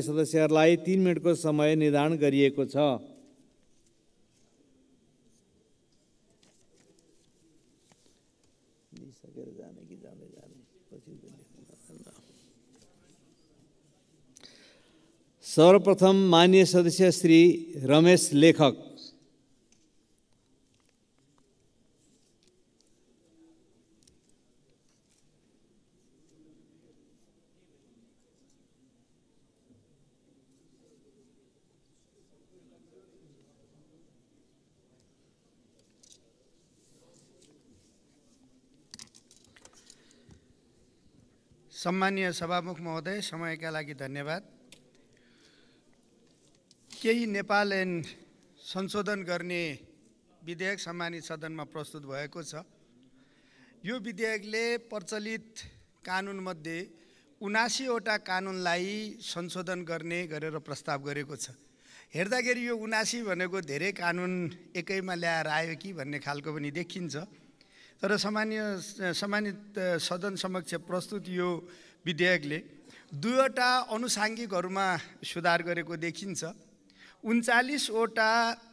सदस्यहरूलाई तिन मिनटको समय निर्धारण गरिएको छ सर्वप्रथम मान्य सदस्य श्री रमेश लेखक सम्मान्य सभामुख महोदय समयका लागि धन्यवाद केही नेपाल एन संशोधन गर्ने विधेयक सम्मानित सदनमा प्रस्तुत भएको छ यो विधेयकले प्रचलित कानुनमध्ये उनासीवटा कानुनलाई संशोधन गर्ने गरेर प्रस्ताव गरेको छ हेर्दाखेरि यो उनासी भनेको धेरै कानुन एकैमा ल्याएर आयो कि भन्ने खालको पनि देखिन्छ तर सामान्य सम्मानित सदन समक्ष प्रस्तुत यो विधेयकले दुईवटा अनुसाङ्गिकहरूमा सुधार गरेको देखिन्छ उन्चालिसवटा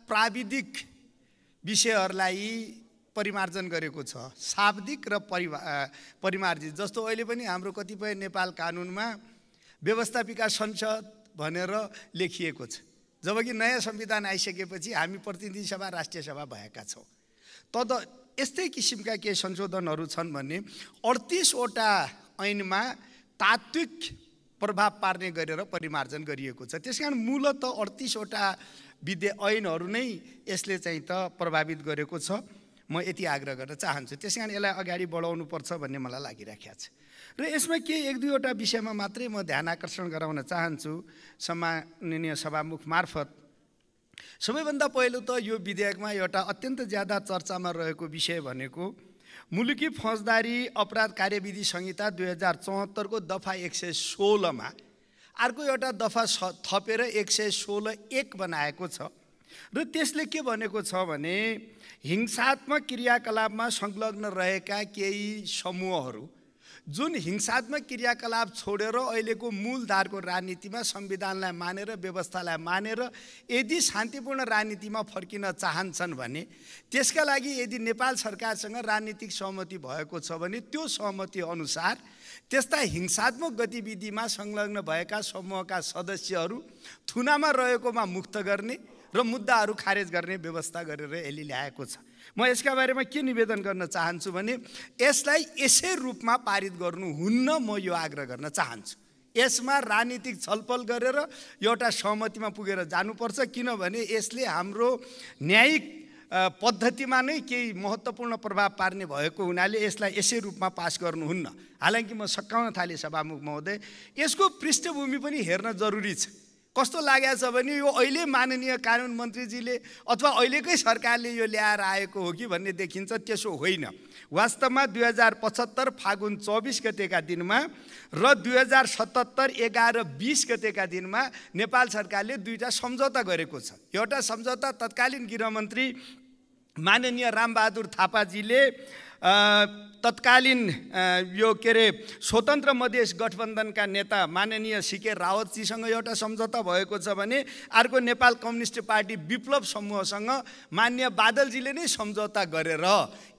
प्राविधिक विषयहरूलाई परिमार्जन गरेको छ शाब्दिक र परिमा परिमार्जित जस्तो अहिले पनि हाम्रो कतिपय नेपाल कानुनमा व्यवस्थापिका संसद भनेर लेखिएको छ जबकि नयाँ संविधान आइसकेपछि हामी प्रतिनिधि सभा राष्ट्रिय सभा भएका छौँ तद यस्तै किसिमका केही संशोधनहरू छन् भने अडतिसवटा ऐनमा तात्विक प्रभाव पार्ने गरेर परिमार्जन गरिएको छ त्यस कारण मूलत अडतिसवटा विद्या ऐनहरू नै यसले चाहिँ त प्रभावित गरेको छ म यति आग्रह गर्न चाहन्छु त्यस कारण यसलाई अगाडि बढाउनुपर्छ भन्ने मलाई लागिराखेको छ र यसमा केही एक दुईवटा विषयमा मात्रै म ध्यान आकर्षण गराउन चाहन्छु सम्माननीय सभामुख मार्फत सबैभन्दा पहिलो त यो विधेयकमा एउटा अत्यन्त ज्यादा चर्चामा रहेको विषय भनेको मुलुकी फौजदारी अपराध कार्यविधि संहिता दुई हजार चौहत्तरको दफा एक सय सोह्रमा अर्को एउटा दफा स थपेर एक सय सोह्र एक बनाएको छ र त्यसले के भनेको छ भने हिंसात्मक क्रियाकलापमा संलग्न रहेका केही समूहहरू जुन हिंसात्मक क्रियाकलाप छोडेर अहिलेको मूलधारको राजनीतिमा संविधानलाई मानेर व्यवस्थालाई मानेर यदि शान्तिपूर्ण राजनीतिमा फर्किन चाहन्छन् भने त्यसका लागि यदि नेपाल सरकारसँग राजनीतिक सहमति भएको छ भने त्यो सहमति अनुसार त्यस्ता हिंसात्मक गतिविधिमा संलग्न भएका समूहका सदस्यहरू थुनामा रहेकोमा मुक्त गर्ने र मुद्दाहरू खारेज गर्ने व्यवस्था गरेर यसले ल्याएको छ म यसका बारेमा के निवेदन गर्न चाहन्छु भने यसलाई यसै रूपमा पारित गर्नुहुन्न म यो आग्रह गर्न चाहन्छु यसमा राजनीतिक छलफल गरेर एउटा सहमतिमा पुगेर जानुपर्छ किनभने यसले हाम्रो न्यायिक पद्धतिमा नै केही महत्त्वपूर्ण प्रभाव पार्ने भएको हुनाले यसलाई यसै रूपमा पास गर्नुहुन्न हालाकि म सकाउन थालेँ सभामुख महोदय यसको पृष्ठभूमि पनि हेर्न जरुरी छ कस्तो लागेको छ भने यो अहिले माननीय कानुन मन्त्रीजीले अथवा अहिलेकै सरकारले यो ल्याएर आएको हो कि भन्ने देखिन्छ त्यसो होइन वास्तवमा दुई हजार पचहत्तर फागुन चौबिस गतेका दिनमा र दुई हजार सतहत्तर एघार बिस गतेका दिनमा नेपाल सरकारले दुईवटा सम्झौता गरेको छ एउटा सम्झौता तत्कालीन गृहमन्त्री माननीय रामबहादुर थापाजीले तत्कालीन यो के अरे स्वतन्त्र मधेस गठबन्धनका नेता माननीय सिके रावतजीसँग एउटा सम्झौता भएको छ भने अर्को नेपाल कम्युनिस्ट पार्टी विप्लव समूहसँग मान्य बादलजीले नै सम्झौता गरेर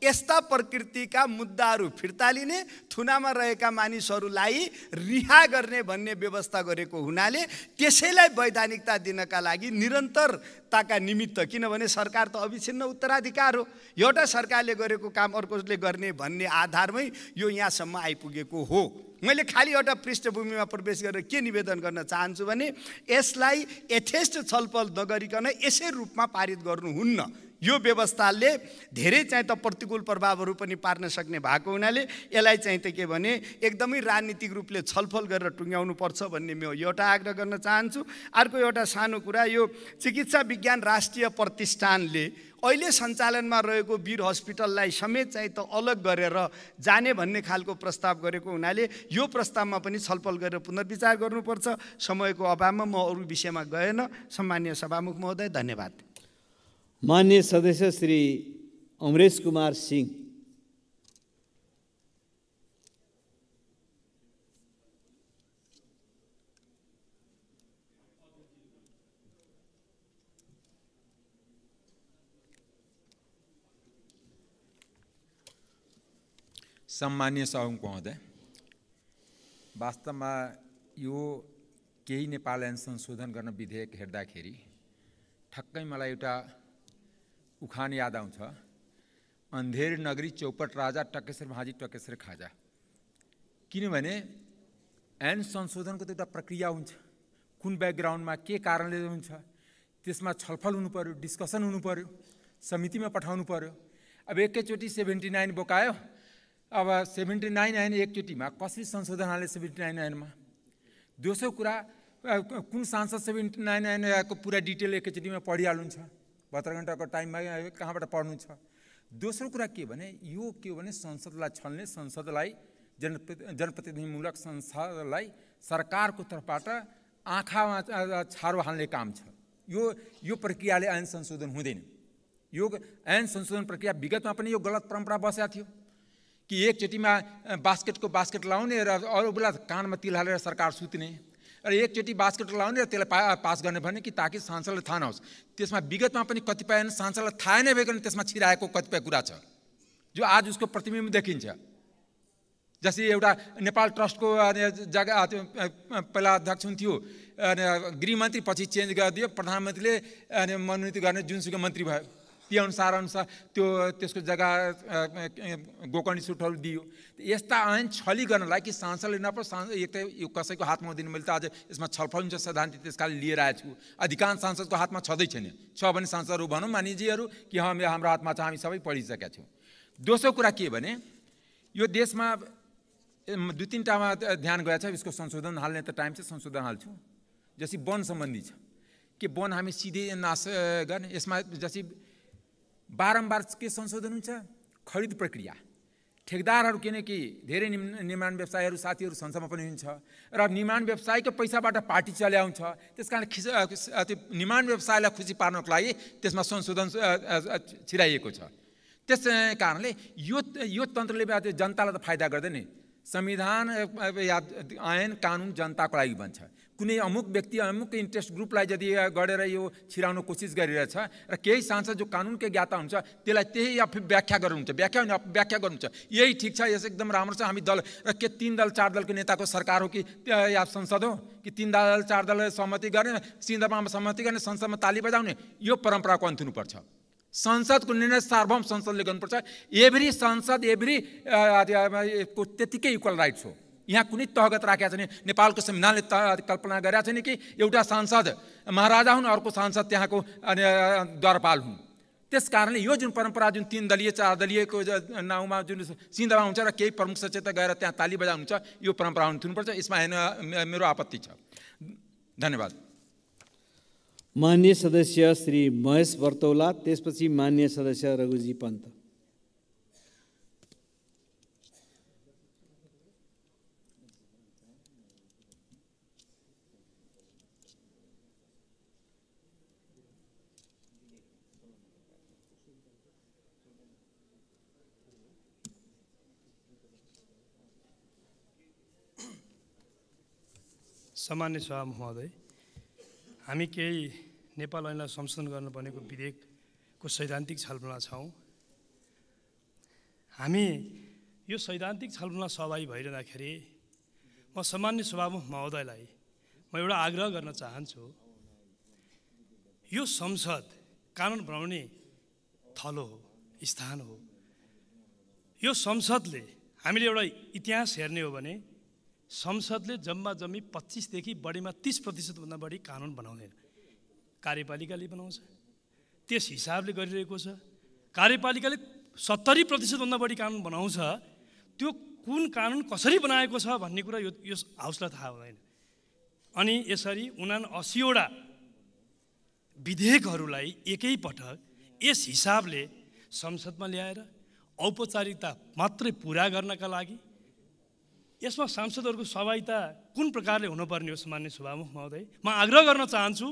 यस्ता प्रकृतिका मुद्दाहरू फिर्ता लिने थुनामा रहेका मानिसहरूलाई रिहा गर्ने भन्ने व्यवस्था गरेको हुनाले त्यसैलाई वैधानिकता दिनका लागि निरन्तरताका निमित्त किनभने सरकार त अविच्छिन्न उत्तराधिकार हो एउटा सरकारले गरेको काम अर्कोले गर्ने भन्ने आधारमै यो यहाँसम्म आइपुगेको हो मैले खालि एउटा पृष्ठभूमिमा प्रवेश गरेर के निवेदन गर्न चाहन्छु भने यसलाई यथेष्ट छलफल नगरिकन यसै रूपमा पारित गर्नुहुन्न यो व्यवस्थाले धेरै चाहिँ त प्रतिकूल प्रभावहरू पनि पार्न सक्ने भएको हुनाले यसलाई चाहिँ त के भने एकदमै राजनीतिक रूपले छलफल गरेर टुङ्ग्याउनु पर्छ भन्ने म एउटा आग्रह गर्न चाहन्छु अर्को एउटा सानो कुरा यो चिकित्सा विज्ञान राष्ट्रिय प्रतिष्ठानले अहिले सञ्चालनमा रहेको वीर हस्पिटललाई समेत चाहिँ त अलग गरेर जाने भन्ने खालको प्रस्ताव गरेको हुनाले यो प्रस्तावमा पनि छलफल गरेर पुनर्विचार गर्नुपर्छ समयको अभावमा म अरू विषयमा गएन सम्मान्य सभामुख महोदय धन्यवाद मान्य सदस्य श्री अमरेश कुमार सिंह सम्मान्य सङ्घ हुँदै वास्तवमा यो केही नेपाल ऐन संशोधन गर्न विधेयक हेर्दाखेरि ठक्कै मलाई एउटा उखान याद आउँछ अन्धेर नगरी चौपट राजा टकेश्वर भाजी टकेश्वर खाजा किनभने ऐन संशोधनको त एउटा प्रक्रिया हुन्छ कुन ब्याकग्राउन्डमा के कारणले हुन्छ त्यसमा छलफल हुनु पऱ्यो डिस्कसन हुनु पऱ्यो समितिमा पठाउनु पऱ्यो अब एकैचोटि सेभेन्टी नाइन बोकायो अब सेभेन्टी नाइन आएन एकचोटिमा कसरी संशोधन हाले सेभेन्टी नाइन आएनमा दोस्रो कुरा कुन सांसद सेभेन्टी नाइन ऐनको पुरा डिटेल एकैचोटिमा पढिहाल्नुहुन्छ बहत्तर घन्टाको टाइममा कहाँबाट पढ्नु छ दोस्रो कुरा के भने यो के हो भने संसदलाई छल्ने संसदलाई जनप्रति जनप्रतिनिधिमूलक संसदलाई सरकारको तर्फबाट आँखामा छारो हाल्ने काम छ यो यो प्रक्रियाले ऐन संशोधन हुँदैन यो ऐन संशोधन प्रक्रिया विगतमा पनि यो गलत परम्परा बसेको थियो कि एकचोटिमा बास्केटको बास्केट लाउने र अरू बेला कानमा तिल हालेर सरकार सुत्ने र एकचोटि बास्केट लाउने र त्यसलाई पा पास गर्ने भने कि ताकि सांसदलाई थाहा नहोस् त्यसमा विगतमा पनि कतिपय सांसदलाई थाहा नै भइकन त्यसमा छिराएको कतिपय कुरा छ जो आज उसको प्रतिबिम्ब देखिन्छ जस्तै एउटा नेपाल ट्रस्टको जग्गा पहिला अध्यक्ष हुन्थ्यो गृहमन्त्री पछि चेन्ज गरिदियो प्रधानमन्त्रीले मनोनित गर्ने जुनसुकै मन्त्री भयो त्यो अनुसार अनुसार त्यो त्यसको जग्गा गोकर्णी सुटहरू दियो यस्ता ऐन छली गर्नलाई कि सांसदले नपरोस् सांसद एक त यो कसैको हातमा हुँदैन मैले त आज यसमा छलफल हुन्छ सिद्धान्त त्यस कारण लिएर आएको छु अधिकांश सांसदको हातमा छँदै छैन छ भने सांसदहरू भनौँ मानिजीहरू कि हामी हाम्रो हातमा छ हामी सबै पढिसकेका छौँ दोस्रो कुरा के भने यो देशमा दुई तिनवटामा ध्यान गएछ यसको संशोधन हाल्ने त टाइम छ संशोधन हाल्छु जस्तै वन सम्बन्धी छ कि वन हामी सिधै नाश गर्ने यसमा जस्तै बारम्बार के संशोधन हुन्छ खरिद प्रक्रिया ठेकदारहरू किनकि धेरै निर्माण व्यवसायहरू साथीहरू संस्थामा पनि हुन्छ र निर्माण व्यवसायको पैसाबाट पार्टी चल्याउँछ त्यस कारण खिच त्यो निर्माण व्यवसायलाई खुसी पार्नको लागि त्यसमा संशोधन छिराइएको छ त्यस कारणले यो यो तन्त्रले जनतालाई त फाइदा गर्दैन संविधान या ऐन कानुन जनताको लागि बन्छ कुनै अमुक व्यक्ति अमुक इन्ट्रेस्ट ग्रुपलाई यदि गरेर यो छिराउनु कोसिस गरिरहेछ र केही सांसद जो कानुनकै ज्ञाता हुन्छ त्यसलाई त्यही व्याख्या गर्नुहुन्छ व्याख्या हुने व्याख्या गर्नुहुन्छ यही ठिक छ यस एकदम राम्रो छ हामी दल र के तिन दल चार दलको नेताको सरकार हो कि या संसद हो कि तिन दल चार दल सहमति गर्ने सिन्धमा सहमति गर्ने संसदमा ताली बजाउने यो परम्पराको अन्त हुनुपर्छ संसदको निर्णय सार्वभौम संसदले गर्नुपर्छ एभ्री संसद एभ्री त्यतिकै इक्वल राइट्स हो यहाँ कुनै तहगत राखेका छैन नेपालको संविधानले कल्पना गरेका छैन कि एउटा सांसद महाराजा हुन् अर्को सांसद त्यहाँको द्वारपाल हुन् त्यस कारणले यो जुन परम्परा जुन तिन दलीय चार दलीयको नाउँमा जुन सिन्धमा हुन्छ र केही प्रमुख सचेतक गएर त्यहाँ ताली हुन्छ यो परम्परा पर्छ यसमा होइन मेरो आपत्ति छ धन्यवाद मान्य सदस्य श्री महेश बर्तौला त्यसपछि मान्य सदस्य रघुजी पन्त सामान्य सभा महोदय हामी केही नेपाल ऐनलाई संशोधन भनेको विधेयकको सैद्धान्तिक छलफलमा छौँ हामी यो सैद्धान्तिक छलफलमा सहभागी भइरहँदाखेरि म सामान्य सभामुख महोदयलाई म एउटा आग्रह गर्न चाहन्छु यो संसद कानुन बनाउने थलो हो स्थान हो यो संसदले हामीले एउटा इतिहास हेर्ने हो भने संसदले जम्मा जम्मी पच्चिसदेखि बढीमा तिस प्रतिशतभन्दा बढी कानुन बनाउने कार्यपालिकाले बनाउँछ त्यस हिसाबले गरिरहेको छ कार्यपालिकाले सत्तरी प्रतिशतभन्दा बढी कानुन बनाउँछ त्यो कुन कानुन कसरी बनाएको छ भन्ने कुरा यो यो हाउसलाई थाहा हुँदैन अनि यसरी उना असीवटा विधेयकहरूलाई एकैपटक यस हिसाबले संसदमा ल्याएर औपचारिकता मात्रै पुरा गर्नका लागि यसमा सांसदहरूको सहभागिता कुन प्रकारले हुनुपर्ने हो सामान्य सभामुख महोदय म आग्रह गर्न चाहन्छु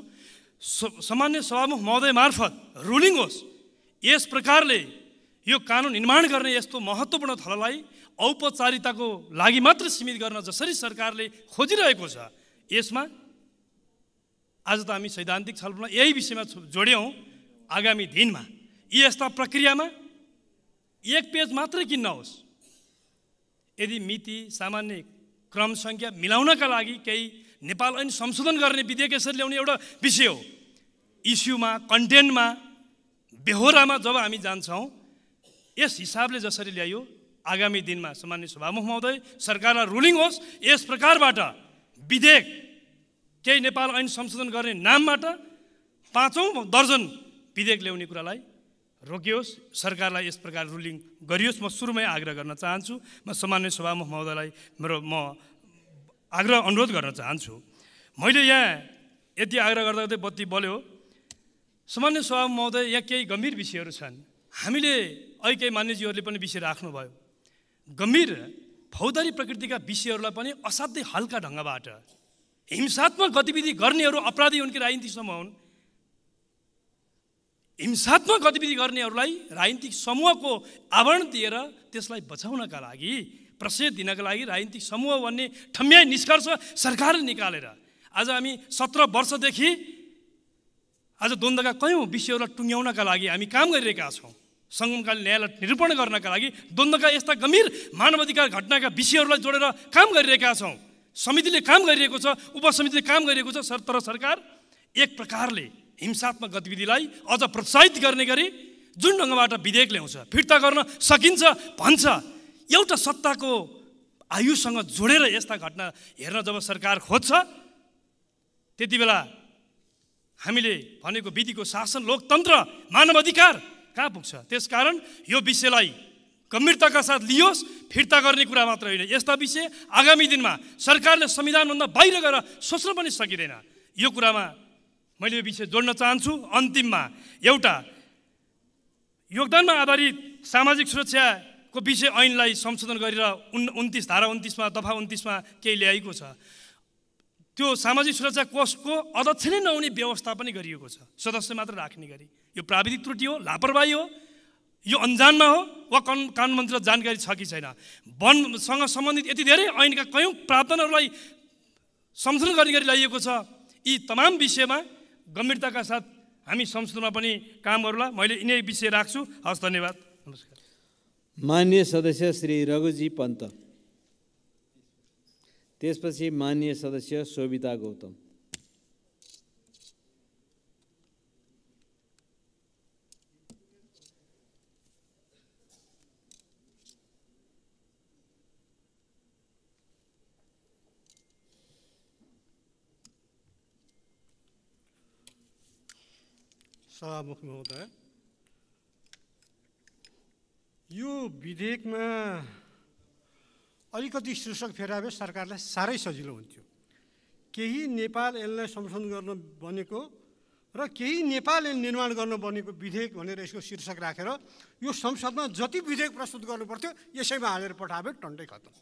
सामान्य सभामुख महोदय मार्फत रुलिङ होस् यस प्रकारले यो कानुन निर्माण गर्ने यस्तो महत्त्वपूर्ण थललाई औपचारिकताको लागि मात्र सीमित गर्न जसरी सरकारले खोजिरहेको छ यसमा आज त हामी सैद्धान्तिक छलफलमा यही विषयमा जोड्यौँ आगामी दिनमा यी यस्ता प्रक्रियामा एक पेज मात्रै किन्न होस् यदि मिति सामान्य क्रम सङ्ख्या मिलाउनका लागि केही नेपाल ऐन संशोधन गर्ने विधेयक यसरी ल्याउने एउटा विषय हो इस्युमा कन्टेन्टमा बेहोरामा जब हामी जान्छौँ यस हिसाबले जसरी ल्यायो आगामी दिनमा सामान्य सभामुख महोदय सरकारमा रुलिङ होस् यस प्रकारबाट विधेयक केही नेपाल ऐन संशोधन गर्ने नामबाट पाँचौँ दर्जन विधेयक ल्याउने कुरालाई रोकियोस् सरकारलाई यस प्रकार रुलिङ गरियोस् म सुरुमै आग्रह गर्न चाहन्छु म सामान्य सभामुख महोदयलाई मेरो म आग्रह अनुरोध गर्न चाहन्छु मैले यहाँ यति आग्रह गर्दा गर्दै बत्ती बल्यो सामान्य सभामुख महोदय यहाँ केही गम्भीर विषयहरू छन् हामीले अहिले मान्यजीहरूले पनि विषय राख्नुभयो गम्भीर फौदारी प्रकृतिका विषयहरूलाई पनि असाध्यै हल्का ढङ्गबाट हिंसात्मक गतिविधि गर्नेहरू अपराधी उनकी राजनीति समूह हुन् हिंसात्मक गतिविधि गर्नेहरूलाई राजनीतिक समूहको आवरण दिएर त्यसलाई बचाउनका लागि प्रशय दिनका लागि राजनीतिक समूह भन्ने ठम्याइ निष्कर्ष सरकारले निकालेर आज हामी सत्र वर्षदेखि आज द्वन्द्वका कयौँ विषयहरूलाई टुङ्ग्याउनका लागि हामी काम गरिरहेका छौँ सङ्गमकालीन न्यायालय निरूपण गर्नका लागि द्वन्द्वका यस्ता गम्भीर मानवाधिकार घटनाका विषयहरूलाई जोडेर काम गरिरहेका छौँ समितिले काम गरिरहेको छ उपसमितिले काम गरिरहेको छ तर सरकार एक प्रकारले हिंसात्मक गतिविधिलाई अझ प्रोत्साहित गर्ने गरी जुन ढङ्गबाट विधेयक ल्याउँछ फिर्ता गर्न सकिन्छ भन्छ एउटा सत्ताको आयुसँग जोडेर यस्ता घटना हेर्न जब सरकार खोज्छ त्यति बेला हामीले भनेको विधिको शासन लोकतन्त्र मानव अधिकार कहाँ पुग्छ त्यसकारण यो विषयलाई गम्भीरताका साथ लियोस् फिर्ता गर्ने कुरा मात्र होइन यस्ता विषय आगामी दिनमा सरकारले संविधानभन्दा बाहिर गएर सोच्न पनि सकिँदैन यो कुरामा मैले यो विषय जोड्न चाहन्छु अन्तिममा एउटा योगदानमा आधारित सामाजिक सुरक्षाको विषय ऐनलाई संशोधन गरेर उन् उन्तिस धारा उन्तिसमा दफा उन्तिसमा केही ल्याएको छ त्यो सामाजिक सुरक्षा कोषको अध्यक्ष नै नहुने व्यवस्था पनि गरिएको छ सदस्य मात्र राख्ने गरी यो प्राविधिक त्रुटि हो लापरवाही हो यो अन्जानमा हो वा कन कानुन मन्त्रीलाई जानकारी छ कि छैन वनसँग सम्बन्धित यति धेरै ऐनका कयौँ प्रावधानहरूलाई संशोधन गर्ने गरी ल्याइएको छ यी तमाम विषयमा गम्भीरताका साथ हामी संसदमा पनि काम मैले यिनै विषय राख्छु हस् धन्यवाद नमस्कार मान्य सदस्य श्री रघुजी पन्त त्यसपछि मान्य सदस्य सोभिता गौतम सभामुख महोदय यो विधेयकमा अलिकति शीर्षक भए सरकारलाई साह्रै सजिलो हुन्थ्यो केही नेपाल एनलाई संशोधन गर्न बनेको र केही नेपाल एन निर्माण गर्न बनेको विधेयक भनेर यसको शीर्षक राखेर यो संसदमा जति विधेयक प्रस्तुत गर्नुपर्थ्यो यसैमा हालेर पठाए टन्टै खतम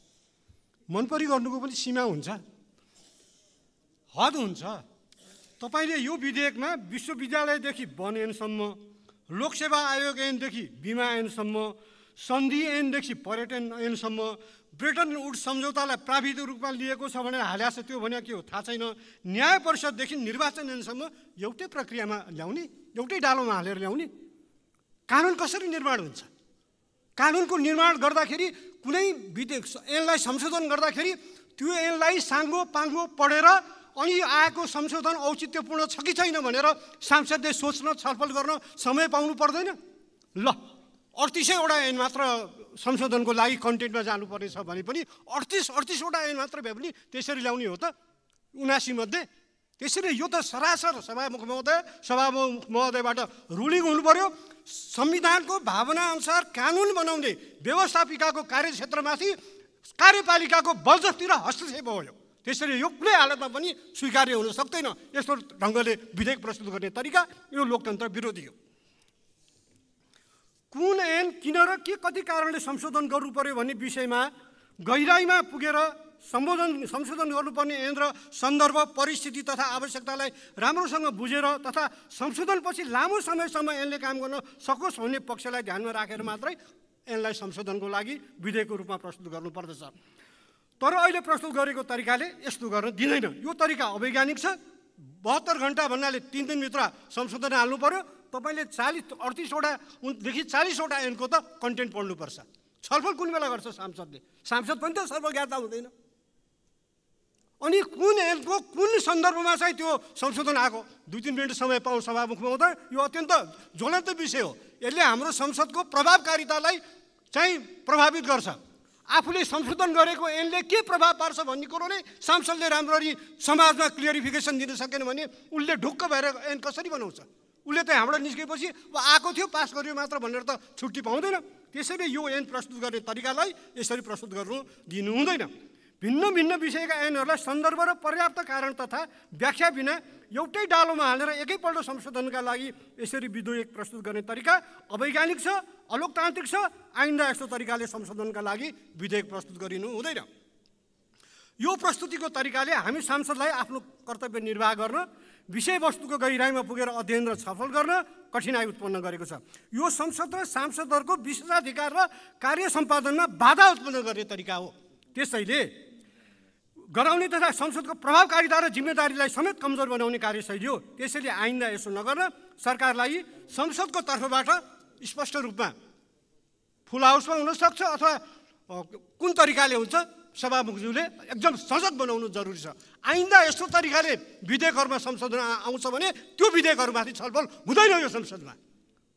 मनपरी गर्नुको पनि सीमा हुन्छ हद हुन्छ तपाईँले यो विधेयकमा विश्वविद्यालयदेखि वन ऐनसम्म लोकसेवा आयोग ऐनदेखि बिमा ऐनसम्म सन्धि ऐनदेखि पर्यटन ऐनसम्म ब्रिटन वुड सम्झौतालाई प्राविधिक रूपमा लिएको छ भनेर हाल्या छ त्यो भने के हो थाहा छैन न्याय परिषददेखि निर्वाचन ऐनसम्म एउटै प्रक्रियामा ल्याउने एउटै डालोमा हालेर ल्याउने कानुन कसरी निर्माण हुन्छ कानुनको निर्माण गर्दाखेरि कुनै विधेयक ऐनलाई संशोधन गर्दाखेरि त्यो ऐनलाई साङ्गो पाङ्गो पढेर अनि यो आएको संशोधन औचित्यपूर्ण छ कि छैन भनेर सांसदले सोच्न छलफल गर्न समय पाउनु पर्दैन ल अडतिसैवटा ऐन मात्र संशोधनको लागि कन्टेन्टमा जानुपर्नेछ भने पनि अडतिस अडतिसवटा ऐन मात्र भए पनि त्यसरी ल्याउने हो त उनासीमध्ये त्यसरी यो त सरासर सभामुख महोदय सभामुख महोदयबाट रुलिङ हुनु पर्यो संविधानको भावनाअनुसार कानुन बनाउने व्यवस्थापिकाको कार्यक्षेत्रमाथि कार्यपालिकाको बजतिर हस्तक्षेप भयो त्यसरी यो कुनै हालतमा पनि स्वीकार्य हुन सक्दैन यस्तो ढङ्गले विधेयक प्रस्तुत गर्ने तरिका यो लोकतन्त्र विरोधी हो कुन एन किन र के कति कारणले संशोधन गर्नु पर्यो भन्ने विषयमा गहिराईमा पुगेर सम्बोधन संशोधन गर्नुपर्ने एन र सन्दर्भ परिस्थिति तथा आवश्यकतालाई राम्रोसँग बुझेर तथा संशोधनपछि लामो समयसम्म यसले काम गर्न सकोस् भन्ने पक्षलाई ध्यानमा राखेर मात्रै यसलाई संशोधनको लागि विधेयकको रूपमा प्रस्तुत गर्नुपर्दछ तर अहिले प्रस्तुत गरेको तरिकाले यस्तो गर्न दिँदैन यो तरिका अवैज्ञानिक छ बहत्तर घन्टा भन्नाले तिन दिनभित्र संशोधन हाल्नु पऱ्यो तपाईँले चालिस अडतिसवटा उनदेखि चालिसवटा ऐनको त कन्टेन्ट पढ्नुपर्छ छलफल कुन बेला गर्छ सांसदले सांसद पनि त सर्वज्ञाता हुँदैन अनि कुन ऐनको कुन सन्दर्भमा चाहिँ त्यो संशोधन आएको दुई तिन मिनट समय पाउँ सभामुखमा हुँदा यो अत्यन्त ज्वलन्त विषय हो यसले हाम्रो संसदको प्रभावकारितालाई चाहिँ प्रभावित गर्छ आफूले संशोधन गरेको एनले के प्रभाव पार्छ भन्ने कुरो नै सांसदले राम्ररी समाजमा क्लियरिफिकेसन दिन सकेन भने उसले ढुक्क भएर एन कसरी बनाउँछ उसले त हाम्रो निस्केपछि अब आएको थियो पास गरियो मात्र भनेर त छुट्टी पाउँदैन त्यसैले यो एन प्रस्तुत गर्ने तरिकालाई यसरी प्रस्तुत गर्नु दिनु हुँदैन भिन्न भिन्न विषयका एनहरूलाई सन्दर्भ र पर्याप्त कारण तथा व्याख्या बिना एउटै डालोमा हालेर एकैपल्ट संशोधनका लागि यसरी विधेयक प्रस्तुत गर्ने तरिका अवैज्ञानिक छ अलोकतान्त्रिक छ आइन्दा यस्तो तरिकाले संशोधनका लागि विधेयक प्रस्तुत गरिनु हुँदैन यो प्रस्तुतिको तरिकाले हामी सांसदलाई आफ्नो कर्तव्य निर्वाह गर्न विषयवस्तुको गहिराइमा पुगेर अध्ययन र छलफल गर्न कठिनाई उत्पन्न गरेको छ यो संसद र सांसदहरूको विशेषाधिकार र कार्य सम्पादनमा बाधा उत्पन्न गर्ने तरिका हो त्यसैले गराउने तथा संसदको प्रभावकारिता र जिम्मेदारीलाई समेत कमजोर बनाउने कार्यशैली हो त्यसैले आइन्दा यसो नगर्न सरकारलाई संसदको तर्फबाट स्पष्ट रूपमा फुल हाउसमा हुनसक्छ अथवा कुन तरिकाले हुन्छ सभामुखज्यूले एकदम सजग बनाउनु जरुरी छ आइन्दा यस्तो तरिकाले विधेयकहरूमा संशोधन आउँछ भने त्यो विधेयकहरूमाथि छलफल हुँदैन यो संसदमा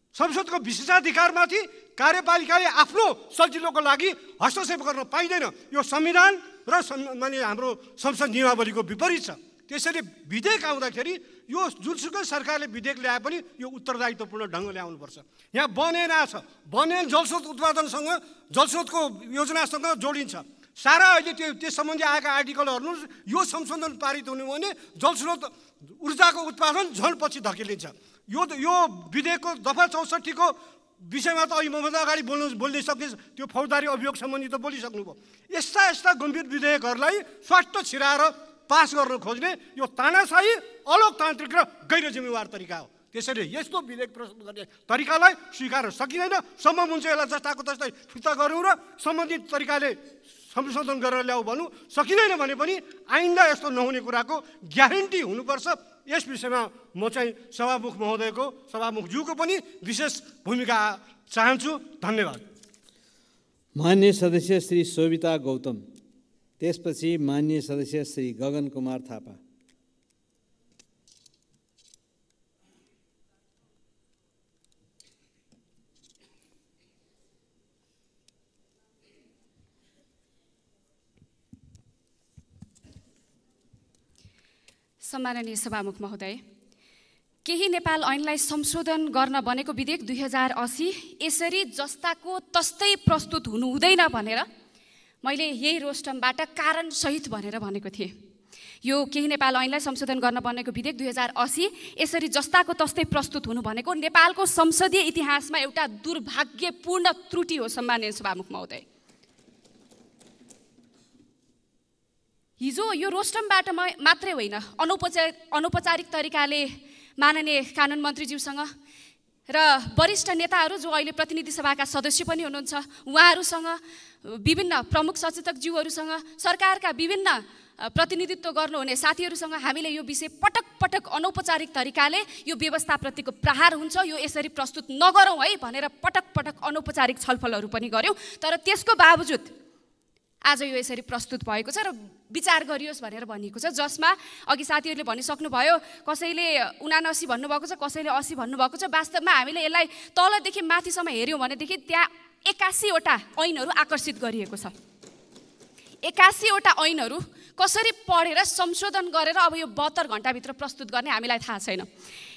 संसदको विशेषाधिकारमाथि कार्यपालिकाले आफ्नो सजिलोको लागि हस्तक्षेप गर्न पाइँदैन यो संविधान र माने हाम्रो संसद नियमावलीको विपरीत छ त्यसैले विधेयक आउँदाखेरि यो जुनसुकै सरकारले विधेयक ल्याए पनि यो उत्तरदायित्वपूर्ण ढङ्गले आउनुपर्छ यहाँ बनेन छ बनेन जलस्रोत उत्पादनसँग जलस्रोतको योजनासँग जोडिन्छ सारा अहिले त्यो त्यस सम्बन्धी आएका आर्टिकलहरू यो संशोधन पारित हुनु भने जलस्रोत ऊर्जाको उत्पादन झन् पछि धकेलिन्छ यो यो विधेयकको दफा चौसठीको विषयमा त अहिले मभन्दा अगाडि बोल्नु बोल्दै सक्ने त्यो फौजदारी अभियोग सम्बन्धी त बोलिसक्नुभयो यस्ता यस्ता गम्भीर विधेयकहरूलाई स्वास्थ्य छिराएर पास गर्न खोज्ने यो तानाशाही अलोकतान्त्रिक र गैर जिम्मेवार तरिका हो त्यसैले यस्तो विधेयक प्रस्तुत गर्ने तरिकालाई स्वीकार सकिँदैन सम्भव हुन्छ यसलाई जस्ताको तस्तै फिर्ता गरौँ र सम्बन्धित तरिकाले संशोधन गरेर ल्याऊ भनौँ सकिँदैन भने पनि आइन्दा यस्तो नहुने कुराको ग्यारेन्टी हुनुपर्छ यस विषयमा म चाहिँ सभामुख महोदयको सभामुखज्यूको पनि विशेष भूमिका चाहन्छु धन्यवाद मान्य सदस्य श्री सोभिता गौतम त्यसपछि मान्य सदस्य श्री गगन कुमार थापा सम्माननीय सभामुख महोदय केही नेपाल ऐनलाई संशोधन गर्न बनेको विधेयक दुई हजार असी यसरी जस्ताको तस्तै प्रस्तुत हुनु हुँदैन भनेर मैले यही रोस्टमबाट कारणसहित भनेर भनेको थिएँ यो केही नेपाल ऐनलाई संशोधन गर्न बनेको विधेयक दुई हजार असी यसरी जस्ताको तस्तै प्रस्तुत हुनु भनेको नेपालको संसदीय इतिहासमा एउटा दुर्भाग्यपूर्ण त्रुटि हो सम्माननीय सभामुख महोदय हिजो यो रोस्टमबाट मात्रै होइन अनौपचारिक अनौपचारिक तरिकाले माननीय कानुन मन्त्रीज्यूसँग र वरिष्ठ नेताहरू जो अहिले प्रतिनिधि सभाका सदस्य पनि हुनुहुन्छ उहाँहरूसँग विभिन्न प्रमुख सचेतक सचेतकज्यूहरूसँग सरकारका विभिन्न प्रतिनिधित्व गर्नुहुने साथीहरूसँग हामीले यो विषय पटक पटक अनौपचारिक तरिकाले यो व्यवस्थाप्रतिको प्रहार हुन्छ यो यसरी प्रस्तुत नगरौँ है भनेर पटक पटक अनौपचारिक छलफलहरू पनि गऱ्यौँ तर त्यसको बावजुद आज यो यसरी प्रस्तुत भएको छ र विचार गरियोस् भनेर भनिएको छ जसमा अघि साथीहरूले भनिसक्नुभयो कसैले उनासी भन्नुभएको छ कसैले असी भन्नुभएको छ वास्तवमा हामीले यसलाई तलदेखि माथिसम्म हेऱ्यौँ भनेदेखि त्यहाँ एक्कासीवटा ऐनहरू आकर्षित गरिएको छ एक्कासीवटा ऐनहरू कसरी पढेर संशोधन गरेर अब यो बहत्तर घन्टाभित्र प्रस्तुत गर्ने हामीलाई थाहा छैन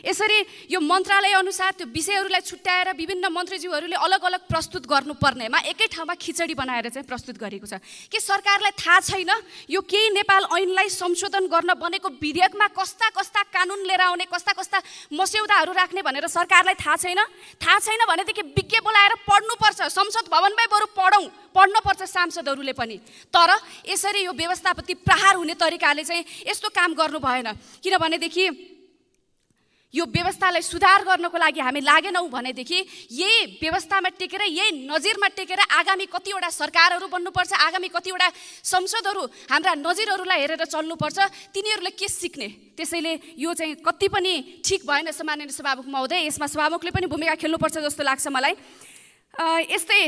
यसरी यो मन्त्रालय अनुसार त्यो विषयहरूलाई छुट्याएर विभिन्न मन्त्रीज्यूहरूले अलग अलग प्रस्तुत गर्नुपर्नेमा एकै ठाउँमा खिचडी बनाएर चाहिँ प्रस्तुत गरेको छ के सरकारलाई थाहा छैन यो केही नेपाल ऐनलाई संशोधन गर्न बनेको विधेयकमा कस्ता कस्ता कानुन लिएर आउने कस्ता कस्ता मस्यौदाहरू राख्ने भनेर सरकारलाई थाहा छैन थाहा छैन भनेदेखि विज्ञ बोलाएर पढ्नुपर्छ संसद भवनमै बरु पढौँ पढ्नुपर्छ सांसदहरूले पनि तर यसरी यो व्यवस्थापति प्रहार हुने तरिकाले चाहिँ यस्तो काम गर्नु भएन किनभनेदेखि यो व्यवस्थालाई सुधार गर्नको लागि हामी लागेनौँ भनेदेखि यही व्यवस्थामा टेकेर यही नजिरमा टेकेर आगामी कतिवटा सरकारहरू बन्नुपर्छ आगामी कतिवटा संसदहरू हाम्रा नजिरहरूलाई हेरेर चल्नुपर्छ तिनीहरूले के सिक्ने त्यसैले यो चाहिँ कति पनि ठिक भएन सामान्य सभामुख महोदय यसमा सभामुखले पनि भूमिका खेल्नुपर्छ जस्तो लाग्छ मलाई यस्तै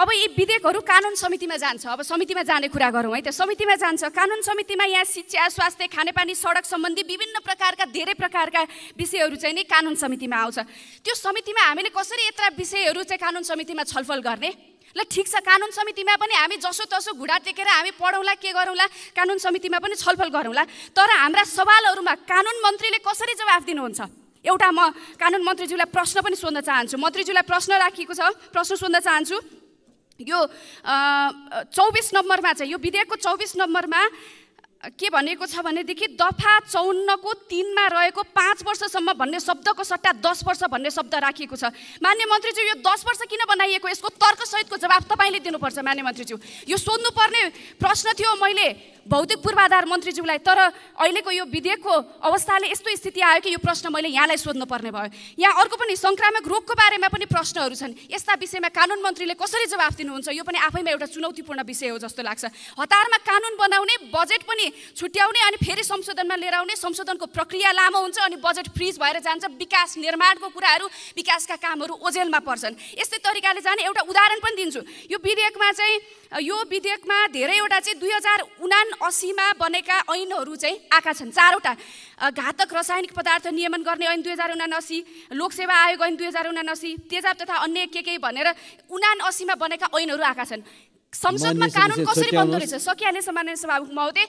अब यी विधेयकहरू कानुन समितिमा जान्छ अब समितिमा जाने कुरा गरौँ है त समितिमा जान्छ कानुन समितिमा यहाँ शिक्षा स्वास्थ्य खानेपानी सडक सम्बन्धी विभिन्न प्रकारका धेरै प्रकारका विषयहरू चाहिँ नि कानुन समितिमा आउँछ त्यो समितिमा हामीले कसरी यत्र विषयहरू चाहिँ कानुन समितिमा छलफल गर्ने ल ठिक छ कानुन समितिमा पनि हामी जसो तसो घुँडा टेकेर हामी पढौँला के गरौँला कानुन समितिमा पनि छलफल गरौँला तर हाम्रा सवालहरूमा कानुन मन्त्रीले कसरी जवाफ दिनुहुन्छ एउटा म कानुन मन्त्रीज्यूलाई प्रश्न पनि सोध्न चाहन्छु मन्त्रीज्यूलाई प्रश्न राखिएको छ प्रश्न सोध्न चाहन्छु यो चौबिस नम्बरमा चाहिँ यो विधेयकको चौबिस नम्बरमा के भनेको छ भनेदेखि दफा चौन्नको तिनमा रहेको पाँच वर्षसम्म भन्ने शब्दको सट्टा दस वर्ष भन्ने शब्द राखिएको छ मान्य मन्त्रीज्यू यो दस वर्ष किन बनाइएको यसको तर्कसहितको जवाब तपाईँले दिनुपर्छ मान्य मन्त्रीज्यू यो सोध्नुपर्ने प्रश्न थियो मैले भौतिक पूर्वाधार मन्त्रीज्यूलाई तर अहिलेको यो विधेयकको अवस्थाले यस्तो स्थिति आयो कि यो प्रश्न मैले यहाँलाई सोध्नुपर्ने भयो यहाँ अर्को पनि सङ्क्रामक रोगको बारेमा पनि प्रश्नहरू छन् यस्ता विषयमा कानुन मन्त्रीले कसरी जवाफ दिनुहुन्छ यो पनि आफैमा एउटा चुनौतीपूर्ण विषय हो जस्तो लाग्छ हतारमा कानुन बनाउने बजेट पनि छुट्याउने अनि फेरि संशोधनमा लिएर आउने संशोधनको प्रक्रिया लामो हुन्छ अनि बजेट फ्रिज भएर जान्छ विकास निर्माणको कुराहरू विकासका कामहरू ओझेलमा पर्छन् यस्तै तरिकाले जाने एउटा उदाहरण पनि दिन्छु यो विधेयकमा चाहिँ यो विधेयकमा धेरैवटा चाहिँ दुई हजार उना असीमा बनेका ऐनहरू चाहिँ आएका छन् चारवटा घातक रासायनिक पदार्थ नियमन गर्ने ऐन दुई हजार उना असी लोकसेवा आयोग ऐन दुई हजार उनासी तेजाब तथा अन्य के के भनेर उना असीमा बनेका ऐनहरू आएका छन् संसदमा कानुन कसरी बन्दो रहेछ सकिहाल्ने सामान्य सभामुख महोदय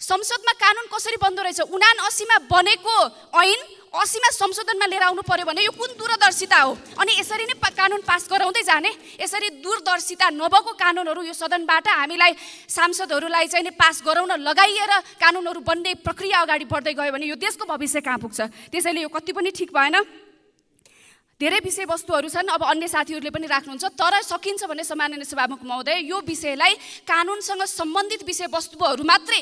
संसदमा कानुन कसरी बन्दो रहेछ उना असीमा बनेको ऐन असीमा संशोधनमा लिएर आउनु पर्यो भने यो कुन दूरदर्शिता हो अनि यसरी नै कानुन पास गराउँदै जाने यसरी दूरदर्शिता नभएको कानुनहरू यो सदनबाट हामीलाई सांसदहरूलाई चाहिँ पास गराउन लगाइएर कानुनहरू बन्ने प्रक्रिया अगाडि बढ्दै गयो भने यो देशको भविष्य कहाँ पुग्छ त्यसैले यो कति पनि ठिक भएन धेरै विषयवस्तुहरू छन् अब अन्य साथीहरूले पनि राख्नुहुन्छ तर सकिन्छ भने सामान्य सभामुख महोदय यो विषयलाई कानुनसँग सम्बन्धित विषयवस्तुहरू मात्रै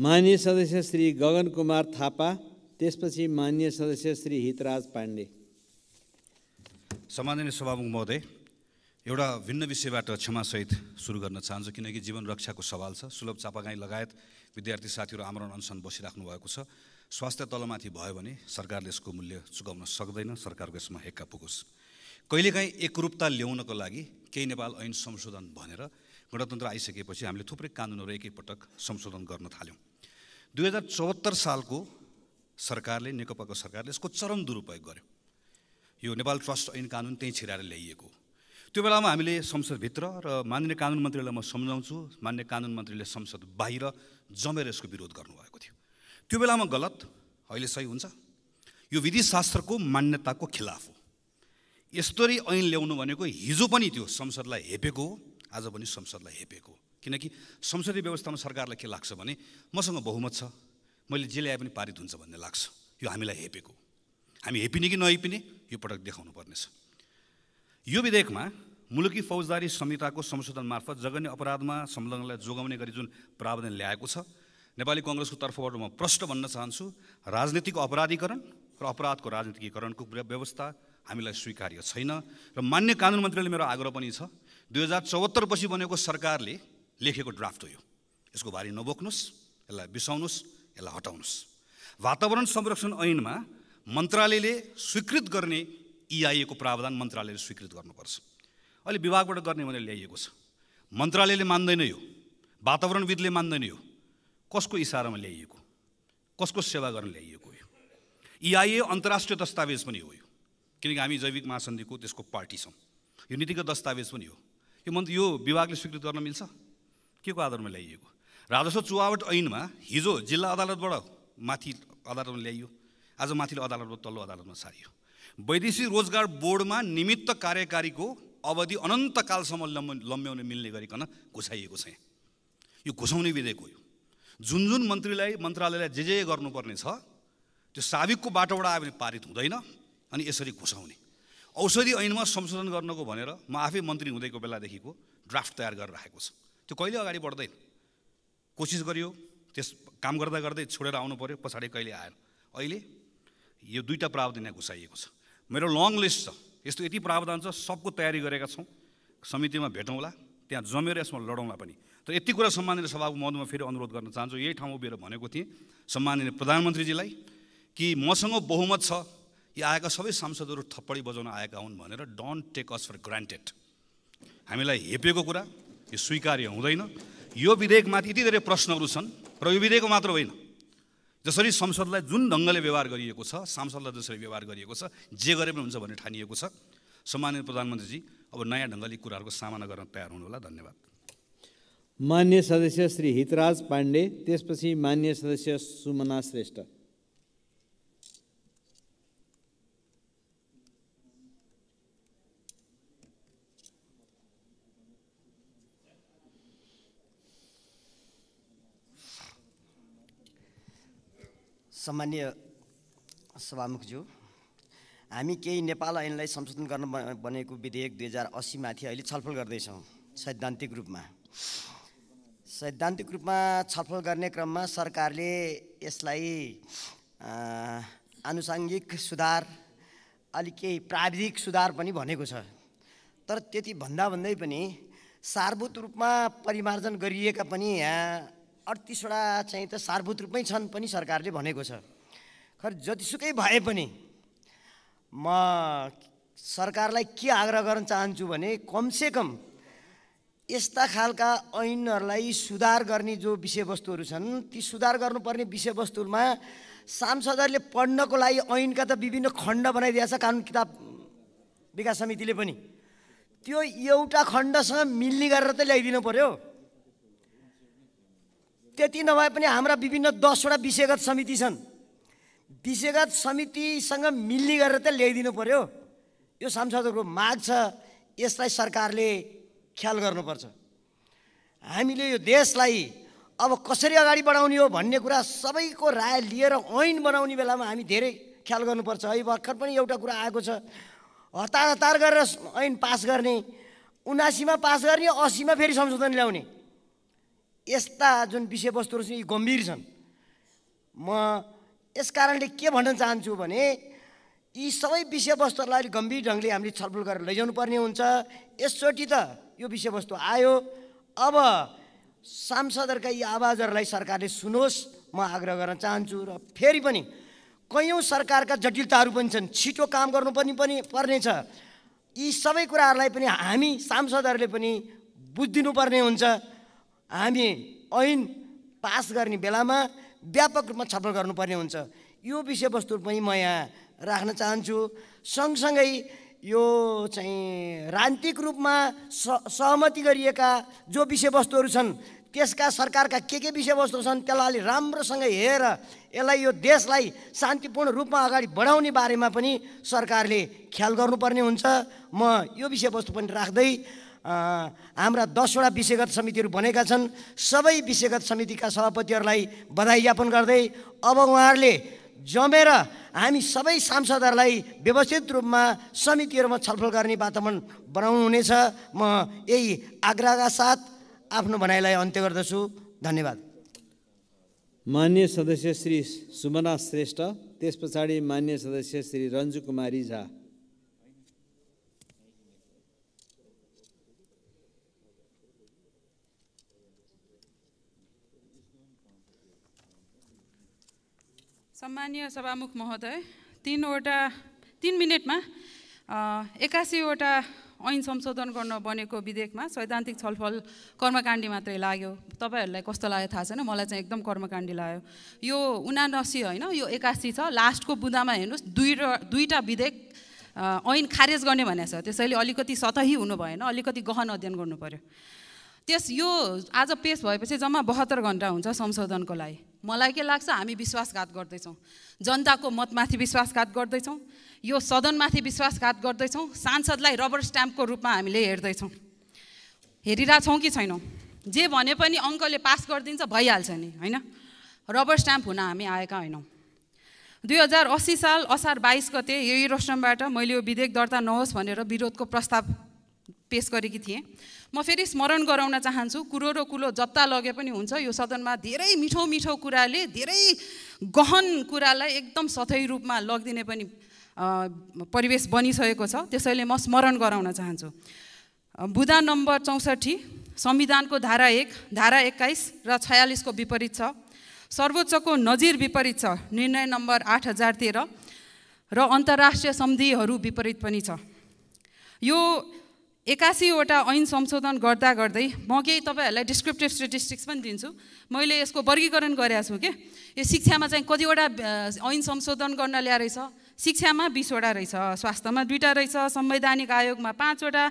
मान्य सदस्य श्री गगन कुमार थापा त्यसपछि मान्य सदस्य श्री हितराज पाण्डे सम्माननीय सभामुख महोदय एउटा भिन्न विषयबाट क्षमासहित सुरु गर्न चाहन्छु किनकि जीवन रक्षाको सवाल छ सुलभ चापागाई लगायत विद्यार्थी साथीहरू आमरण अनसन बसिराख्नु भएको छ स्वास्थ्य तलमाथि भयो भने सरकारले यसको मूल्य चुकाउन सक्दैन सरकारको यसमा हेक्का पुगोस् कहिलेकाहीँ एकरूपता ल्याउनको लागि केही नेपाल ऐन संशोधन भनेर गणतन्त्र आइसकेपछि हामीले थुप्रै कानुनहरू एकैपटक संशोधन गर्न थाल्यौँ दुई हजार चौहत्तर सालको सरकारले नेकपाको सरकारले यसको चरम दुरुपयोग गर्यो यो नेपाल ट्रस्ट ऐन कानुन त्यहीँ छिराएर ल्याइएको त्यो बेलामा हामीले संसदभित्र र मान्य कानुन मन्त्रीलाई म सम्झाउँछु मान्य कानुन मन्त्रीले संसद बाहिर जमेर यसको विरोध गर्नुभएको थियो त्यो बेलामा गलत अहिले सही हुन्छ यो विधि शास्त्रको मान्यताको खिलाफ हो यस्तरी ऐन ल्याउनु भनेको हिजो पनि त्यो संसदलाई हेपेको हो आज पनि संसदलाई हेपेको किनकि संसदीय व्यवस्थामा सरकारलाई के लाग्छ भने मसँग बहुमत छ मैले जे ल्याए पनि पारित हुन्छ भन्ने लाग्छ यो हामीलाई हेपेको हामी हेपिने कि नहेपिने यो पटक देखाउनु पर्नेछ यो विधेयकमा मुलुकी फौजदारी संहिताको संशोधन मार्फत जगन्य अपराधमा संलग्नलाई जोगाउने गरी जुन प्रावधान ल्याएको छ नेपाली कङ्ग्रेसको तर्फबाट म प्रश्न भन्न चाहन्छु राजनीतिको अपराधीकरण र अपराधको राजनीतिकीकरणको व्यवस्था हामीलाई स्वीकार्य छैन र मान्य कानुन मन्त्रीले मेरो आग्रह पनि छ दुई हजार चौहत्तर पछि बनेको सरकारले लेखेको ड्राफ्ट हो यो यसको भारी नबोक्नुहोस् यसलाई बिसाउनुहोस् यसलाई हटाउनुहोस् वातावरण संरक्षण ऐनमा मन्त्रालयले स्वीकृत गर्ने इआइएको प्रावधान मन्त्रालयले स्वीकृत गर्नुपर्छ अहिले विभागबाट गर्ने भनेर ल्याइएको छ मन्त्रालयले मान्दैन यो वातावरणविदले मान्दैन यो कसको इसारामा ल्याइएको कसको सेवा गर्न ल्याइएको यो इआइए अन्तर्राष्ट्रिय दस्तावेज पनि हो यो किनकि हामी जैविक महासन्धिको त्यसको पार्टी छौँ यो नीतिगत दस्तावेज पनि हो यो मन्त्री यो विभागले स्वीकृत गर्न मिल्छ के को आधारमा ल्याइएको राजस्व चुवावट ऐनमा हिजो जिल्ला अदालतबाट माथि अदालतमा ल्याइयो आज माथिल्लो अदालतबाट तल्लो अदालतमा सारियो वैदेशिक रोजगार बोर्डमा निमित्त कार्यकारीको अवधि अनन्तकालसम्म लम्ब लम्ब्याउने मिल्ने गरिकन घुसाइएको छ यो घुसाउने विधेयक हो यो जुन जुन मन्त्रीलाई मन्त्रालयलाई जे जे गर्नुपर्ने छ त्यो साबिकको बाटोबाट आयो भने पारित हुँदैन अनि यसरी घुसाउने औषधि ऐनमा संशोधन गर्नको भनेर म आफै मन्त्री हुँदैको बेलादेखिको ड्राफ्ट तयार गरेर राखेको छ त्यो कहिले अगाडि बढ्दैन कोसिस गरियो त्यस काम गर्दा गर्दै छोडेर आउनु पऱ्यो पछाडि कहिले आएन अहिले यो दुईवटा प्रावधान यहाँ घुसाइएको छ मेरो लङ लिस्ट छ यस्तो यति प्रावधान छ सबको तयारी गरेका छौँ समितिमा भेटौँला त्यहाँ जमेर यसमा लडौँला पनि तर यति कुरा सम्माननीय सभाको मदमा फेरि अनुरोध गर्न चाहन्छु यही ठाउँ उभिएर भनेको थिएँ सम्माननीय प्रधानमन्त्रीजीलाई कि मसँग बहुमत छ यी आएका सबै सांसदहरू थप्पडी बजाउन आएका हुन् भनेर don't take us for granted हामीलाई हेपेको कुरा यो स्वीकार्य हुँदैन यो विधेयकमाथि यति धेरै प्रश्नहरू छन् र यो विधेयक मात्र होइन जसरी संसदलाई जुन ढङ्गले व्यवहार गरिएको छ सांसदलाई जसरी व्यवहार गरिएको छ जे गरे पनि हुन्छ भन्ने ठानिएको छ सम्मानित प्रधानमन्त्रीजी अब नयाँ ढङ्गले कुराहरूको सामना गर्न तयार हुनुहोला धन्यवाद मान्य सदस्य श्री हितराज पाण्डे त्यसपछि मान्य सदस्य सुमना श्रेष्ठ सामान्य सभामुखज्यू हामी केही नेपाल ऐनलाई संशोधन गर्न बनेको विधेयक दुई हजार असीमाथि अहिले छलफल गर्दैछौँ सैद्धान्तिक रूपमा सैद्धान्तिक रूपमा छलफल गर्ने क्रममा सरकारले यसलाई आनुषाङ्गिक सुधार अलिक केही प्राविधिक सुधार पनि भनेको छ तर त्यति भन्दा भन्दै पनि सार्भूत रूपमा परिमार्जन गरिएका पनि यहाँ अडतिसवटा चाहिँ त सारभूत रूपमै छन् पनि सरकारले भनेको छ खर जतिसुकै भए पनि म सरकारलाई के आग्रह गर्न चाहन्छु भने कमसेकम यस्ता खालका ऐनहरूलाई सुधार गर्ने जो विषयवस्तुहरू छन् ती सुधार गर्नुपर्ने विषयवस्तुहरूमा सांसदहरूले पढ्नको लागि ऐनका त विभिन्न खण्ड बनाइदिएको छ कानुन किताब विकास समितिले पनि त्यो एउटा खण्डसँग मिल्ने गरेर त ल्याइदिनु पऱ्यो त्यति नभए पनि हाम्रा विभिन्न दसवटा विषयगत समिति छन् विषयगत समितिसँग मिल्ने गरेर त ल्याइदिनु पऱ्यो यो सांसदहरूको माग छ यसलाई सरकारले ख्याल गर्नुपर्छ हामीले यो देशलाई अब कसरी अगाडि बढाउने हो भन्ने कुरा सबैको राय लिएर ऐन बनाउने बेलामा हामी धेरै ख्याल गर्नुपर्छ है भर्खर पनि एउटा कुरा आएको छ हतार हतार गरेर ऐन पास गर्ने उनासीमा पास गर्ने असीमा फेरि संशोधन ल्याउने यस्ता जुन विषयवस्तुहरू छन् यी गम्भीर छन् म यस कारणले के भन्न चाहन्छु भने यी सबै विषयवस्तुहरूलाई अलिक गम्भीर ढङ्गले हामीले छलफल गरेर लैजाउनु पर्ने हुन्छ यसचोटि त यो विषयवस्तु आयो अब सांसदहरूका यी आवाजहरूलाई सरकारले सुनोस् म आग्रह गर्न चाहन्छु र फेरि पनि कैयौँ सरकारका जटिलताहरू पनि छन् छिटो काम गर्नु पनि पनि पर्नेछ यी सबै कुराहरूलाई पनि हामी सांसदहरूले पनि बुझिदिनुपर्ने हुन्छ हामी ऐन पास गर्ने बेलामा व्यापक रूपमा छलफल गर्नुपर्ने हुन्छ यो विषयवस्तु पनि म यहाँ राख्न चाहन्छु सँगसँगै यो चाहिँ राजनीतिक रूपमा सहमति गरिएका जो विषयवस्तुहरू छन् त्यसका सरकारका के के विषयवस्तु छन् त्यसलाई अलि राम्रोसँग हेरेर यसलाई यो देशलाई शान्तिपूर्ण रूपमा अगाडि बढाउने बारेमा पनि सरकारले ख्याल गर्नुपर्ने हुन्छ म यो विषयवस्तु पनि राख्दै हाम्रा दसवटा विषयगत समितिहरू बनेका छन् सबै विषयगत समितिका सभापतिहरूलाई बधाई ज्ञापन गर्दै अब उहाँहरूले जमेर हामी सबै सांसदहरूलाई व्यवस्थित रूपमा समितिहरूमा छलफल गर्ने वातावरण बनाउनुहुनेछ म यही आग्रहका साथ आफ्नो भनाइलाई अन्त्य गर्दछु धन्यवाद मान्य सदस्य श्री सुमना श्रेष्ठ त्यस पछाडि मान्य सदस्य श्री रञ्जु कुमारी झा सम्मानीय सभामुख महोदय तिनवटा तिन मिनटमा एक्कासीवटा ऐन संशोधन गर्न बनेको विधेयकमा सैद्धान्तिक छलफल कर्मकाण्डी मात्रै लाग्यो तपाईँहरूलाई कस्तो लाग्यो थाहा छैन मलाई चाहिँ एकदम कर्मकाण्डी लाग्यो यो उनासी होइन यो एकासी छ लास्टको बुदामा हेर्नुहोस् दुई र दुईवटा विधेयक ऐन खारेज गर्ने भनेको छ त्यसैले अलिकति सतही हुनु भएन अलिकति गहन अध्ययन गर्नु पऱ्यो त्यस यो आज पेस भएपछि जम्मा बहत्तर घन्टा हुन्छ संशोधनको लागि मलाई के लाग्छ हामी विश्वासघात गर्दैछौँ जनताको मतमाथि विश्वासघात गर्दैछौँ यो सदनमाथि विश्वासघात गर्दैछौँ सांसदलाई रबर स्ट्याम्पको रूपमा हामीले हेर्दैछौँ हेरिरहेछौँ कि छैनौँ जे भने पनि अङ्कले पास गरिदिन्छ भइहाल्छ नि होइन रबर स्ट्याम्प हुन हामी आएका होइनौँ दुई हजार असी साल असार बाइस गते यही रोस्टमबाट मैले यो विधेयक दर्ता नहोस् भनेर विरोधको प्रस्ताव पेस गरेकी थिएँ म फेरि स्मरण गराउन चाहन्छु कुरो र कुलो जत्ता लगे पनि हुन्छ यो सदनमा धेरै मिठो मिठो कुराले धेरै गहन कुरालाई एकदम सथै रूपमा लगिदिने पनि परिवेश बनिसकेको छ त्यसैले म स्मरण गराउन चाहन्छु बुधा नम्बर चौसठी संविधानको धारा एक धारा एक्काइस र छयालिसको विपरीत छ सर्वोच्चको नजिर विपरीत छ निर्णय नम्बर आठ हजार तेह्र र अन्तर्राष्ट्रिय सम्धिहरू विपरीत पनि छ यो एकासीवटा ऐन संशोधन गर्दा गर्दै म केही तपाईँहरूलाई डिस्क्रिप्टिभ स्टेटिस्टिक्स पनि दिन्छु मैले यसको वर्गीकरण गरेको छु कि यो शिक्षामा चाहिँ कतिवटा ऐन संशोधन गर्न ल्याए रहेछ शिक्षामा बिसवटा रहेछ स्वास्थ्यमा दुईवटा रहेछ संवैधानिक आयोगमा पाँचवटा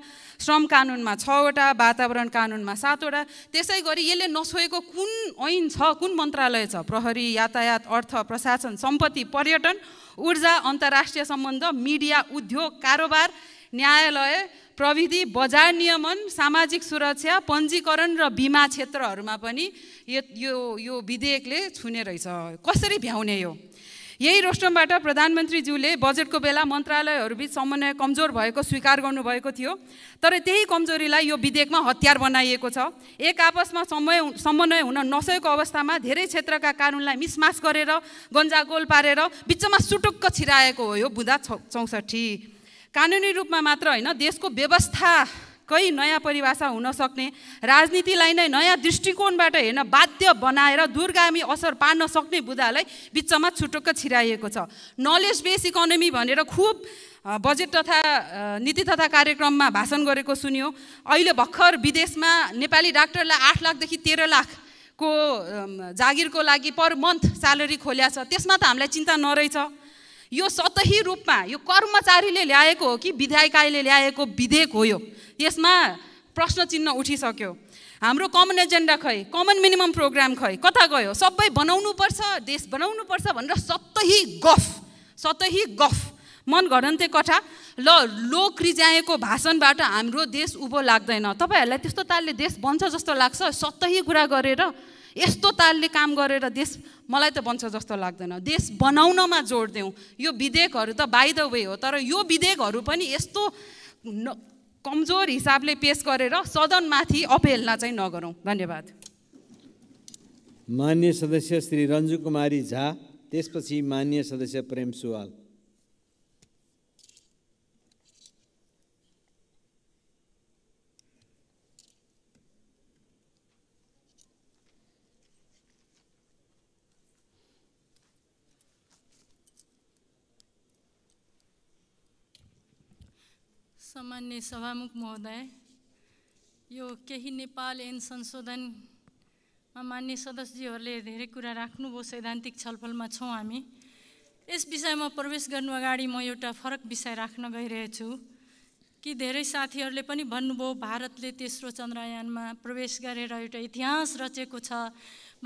श्रम कानुनमा छवटा वातावरण कानुनमा सातवटा त्यसै गरी यसले नछोएको कुन ऐन छ कुन मन्त्रालय छ प्रहरी यातायात अर्थ प्रशासन सम्पत्ति पर्यटन ऊर्जा अन्तर्राष्ट्रिय सम्बन्ध मिडिया उद्योग कारोबार न्यायालय प्रविधि बजार नियमन सामाजिक सुरक्षा पञ्जीकरण र बिमा क्षेत्रहरूमा पनि यो यो यो विधेयकले छुने रहेछ कसरी भ्याउने यो यही रोस्टमबाट प्रधानमन्त्रीज्यूले बजेटको बेला मन्त्रालयहरूबिच समन्वय कमजोर भएको स्वीकार गर्नुभएको थियो तर त्यही कमजोरीलाई यो विधेयकमा हतियार बनाइएको छ एक आपसमा समय समन्वय हुन नसकेको अवस्थामा धेरै क्षेत्रका कानुनलाई मिसमास गरेर गन्जागोल पारेर बिचमा सुटुक्क छिराएको हो यो बुँदा चौसठी कानुनी रूपमा मात्र होइन देशको व्यवस्थाकै नयाँ परिभाषा हुन सक्ने राजनीतिलाई नै नयाँ दृष्टिकोणबाट हेर्न बाध्य बनाएर दुर्गामी असर पार्न सक्ने बुदालाई बिचमा छुटुक्क छिराइएको छ नलेज बेस इकोनोमी भनेर खुब बजेट तथा नीति तथा कार्यक्रममा भाषण गरेको सुन्यो अहिले भर्खर विदेशमा नेपाली डाक्टरलाई आठ लाखदेखि तेह्र को जागिरको लागि पर मन्थ स्यालेरी खोल्या छ त्यसमा त हामीलाई चिन्ता नरहेछ यो सतही रूपमा यो कर्मचारीले ल्याएको हो कि विधायिकाले ल्याएको विधेयक हो यो यसमा प्रश्न चिन्ह उठिसक्यो हाम्रो कमन एजेन्डा खै कमन मिनिमम प्रोग्राम खै कता गयो सबै बनाउनु पर्छ देश बनाउनु पर्छ भनेर सतही गफ सतही गफ मन घडन्ते कथा ल लोक रिजाएको भाषणबाट हाम्रो देश उभो लाग्दैन तपाईँहरूलाई त्यस्तो तालले देश बन्छ जस्तो लाग्छ सतही कुरा गरेर यस्तो तालले काम गरेर देश मलाई त बन्छ जस्तो लाग्दैन देश बनाउनमा जोड दिउँ यो विधेयकहरू त बाई द वे हो तर यो विधेयकहरू पनि यस्तो कमजोर हिसाबले पेस गरेर सदनमाथि अपेलना चाहिँ नगरौँ धन्यवाद मान्य सदस्य श्री रन्जु कुमारी झा त्यसपछि मान्य सदस्य प्रेम सुवाल सामान्य सभामुख महोदय यो केही नेपाल एन संशोधनमा मान्य सदस्यजीहरूले धेरै कुरा राख्नुभयो सैद्धान्तिक छलफलमा छौँ हामी यस विषयमा प्रवेश गर्नु अगाडि म एउटा फरक विषय राख्न गइरहेछु कि धेरै साथीहरूले पनि भन्नुभयो भारतले तेस्रो चन्द्रयानमा प्रवेश गरेर एउटा इतिहास रचेको छ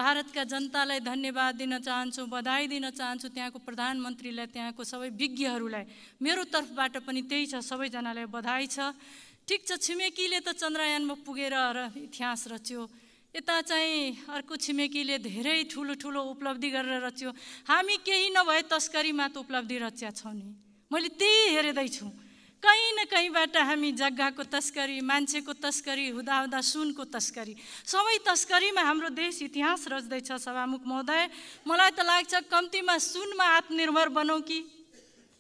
भारतका जनतालाई धन्यवाद दिन चाहन्छु बधाई दिन चाहन्छु त्यहाँको प्रधानमन्त्रीलाई त्यहाँको सबै विज्ञहरूलाई मेरो तर्फबाट पनि त्यही छ सबैजनालाई बधाई छ ठिक छ छिमेकीले त चन्द्रयानमा पुगेर र इतिहास रच्यो यता चाहिँ अर्को छिमेकीले धेरै ठुलो ठुलो उपलब्धि गरेर रच्यो हामी केही नभए तस्करीमा त उपलब्धि रच्या छौँ नि मैले त्यही हेर्दैछु कहीँ न कहीँबाट हामी जग्गाको तस्करी मान्छेको तस्करी हुँदाहुँदा सुनको तस्करी सबै तस्करीमा हाम्रो देश इतिहास रच्दैछ सभामुख महोदय मलाई त लाग्छ कम्तीमा सुनमा आत्मनिर्भर बनाउँ कि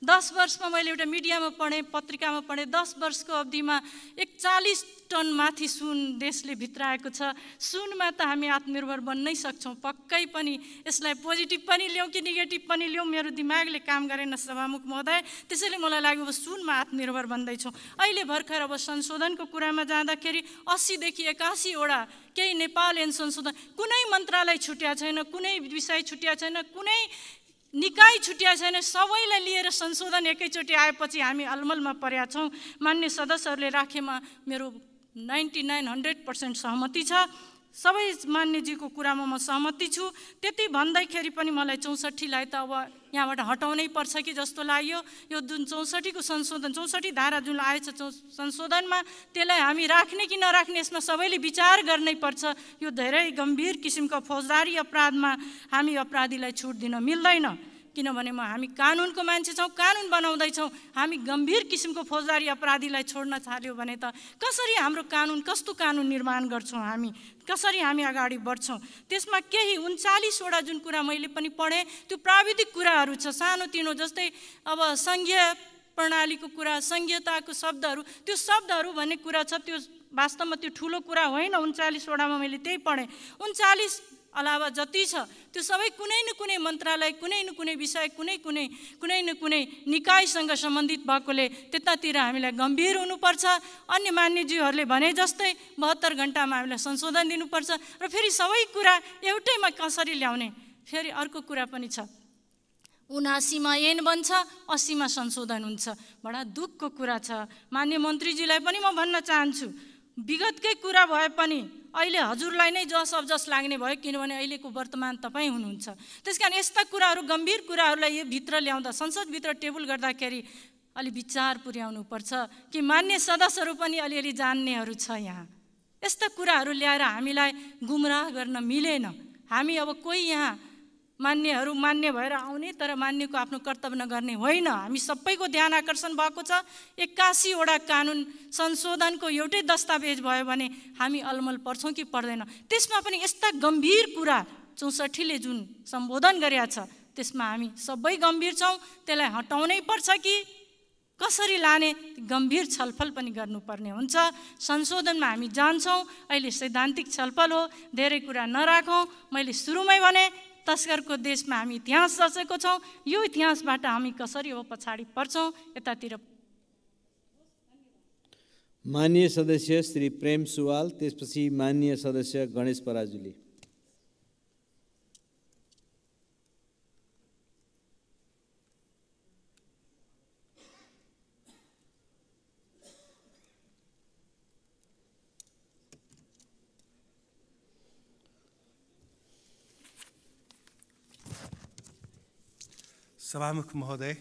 दस वर्षमा मैले एउटा मिडियामा पढेँ पत्रिकामा पढेँ दस वर्षको अवधिमा एकचालिस टन माथि सुन देशले भित्राएको छ सुनमा त हामी आत्मनिर्भर बन्नै सक्छौँ पक्कै पनि यसलाई पोजिटिभ पनि ल्याउँ कि नेगेटिभ पनि ल्याउँ मेरो दिमागले काम गरेन सभामुख महोदय त्यसैले मलाई लाग्यो अब सुनमा आत्मनिर्भर बन्दैछौँ अहिले भर्खर अब संशोधनको कुरामा जाँदाखेरि अस्सीदेखि एकासीवटा केही नेपाल एन संशोधन कुनै मन्त्रालय छुट्या छैन कुनै विषय छुट्या छैन कुनै निकाय छुट्या छैन सबैलाई लिएर संशोधन एकैचोटि आएपछि हामी अलमलमा परेका छौँ मान्य सदस्यहरूले राखेमा मेरो नाइन्टी नाइन हन्ड्रेड पर्सेन्ट सहमति छ सबै मान्यजीको कुरामा म सहमति छु त्यति भन्दाखेरि पनि मलाई चौसठीलाई त अब यहाँबाट हटाउनै पर्छ कि जस्तो लाग्यो यो जुन चौसठीको संशोधन चौसठी धारा जुन आएछ चौ संशोधनमा त्यसलाई हामी राख्ने कि नराख्ने यसमा सबैले विचार गर्नै पर्छ यो धेरै गम्भीर किसिमको फौजदारी अपराधमा हामी अपराधीलाई छुट दिन मिल्दैन किनभने म हामी कानुनको मान्छे छौँ कानुन बनाउँदैछौँ हामी गम्भीर किसिमको फौजदारी अपराधीलाई छोड्न थाल्यो भने त कसरी हाम्रो कानुन कस्तो कानुन निर्माण गर्छौँ हामी कसरी हामी अगाडि बढ्छौँ त्यसमा केही उन्चालिसवटा जुन कुरा मैले पनि पढेँ त्यो प्राविधिक कुराहरू छ सानोतिनो जस्तै अब सङ्घीय प्रणालीको कुरा सङ्घीयताको शब्दहरू त्यो शब्दहरू भन्ने कुरा छ त्यो वास्तवमा त्यो ठुलो कुरा होइन उन्चालिसवटामा मैले त्यही पढेँ उन्चालिस अलावा जति छ त्यो सबै कुनै न कुनै मन्त्रालय कुनै न कुनै विषय कुनै कुनै कुनै न कुनै निकायसँग सम्बन्धित भएकोले त्यतातिर हामीलाई गम्भीर हुनुपर्छ अन्य मान्यज्यूहरूले भने जस्तै बहत्तर घन्टामा हामीलाई संशोधन दिनुपर्छ र फेरि सबै कुरा एउटैमा कसरी ल्याउने फेरि अर्को कुरा पनि छ उनासीमा एन बन्छ असीमा संशोधन हुन्छ बडा दुःखको कुरा छ मान्य मन्त्रीजीलाई पनि म भन्न चाहन्छु विगतकै कुरा भए पनि अहिले हजुरलाई नै जस जस लाग्ने भयो किनभने अहिलेको वर्तमान तपाईँ हुनुहुन्छ त्यस कारण यस्ता कुराहरू गम्भीर कुराहरूलाई यो भित्र ल्याउँदा संसदभित्र टेबल गर्दाखेरि अलि विचार पुर्याउनु पर्छ कि मान्य सदस्यहरू पनि अलिअलि जान्नेहरू छ यहाँ यस्ता कुराहरू ल्याएर हामीलाई गुमराह गर्न मिलेन हामी अब कोही यहाँ मान्यहरू मान्य भएर आउने तर मान्यको आफ्नो कर्तव्य नगर्ने होइन हामी सबैको ध्यान आकर्षण भएको छ एक्कासीवटा कानुन संशोधनको एउटै दस्तावेज भयो भने हामी अलमल पर्छौँ कि पर्दैन त्यसमा पनि यस्ता गम्भीर कुरा चौसठीले जुन सम्बोधन गरेका छ त्यसमा हामी सबै गम्भीर छौँ त्यसलाई हटाउनै पर्छ कि कसरी लाने गम्भीर छलफल पनि गर्नुपर्ने हुन्छ संशोधनमा हामी जान्छौँ अहिले सैद्धान्तिक छलफल हो धेरै कुरा नराखौँ मैले सुरुमै भने तस्करको देशमा हामी इतिहास रचेको छौँ यो इतिहासबाट हामी कसरी अब पछाडि पर्छौँ यतातिर मान्य सदस्य श्री प्रेम सुवाल त्यसपछि मान्य सदस्य गणेश पराजुली सभामुख महोदय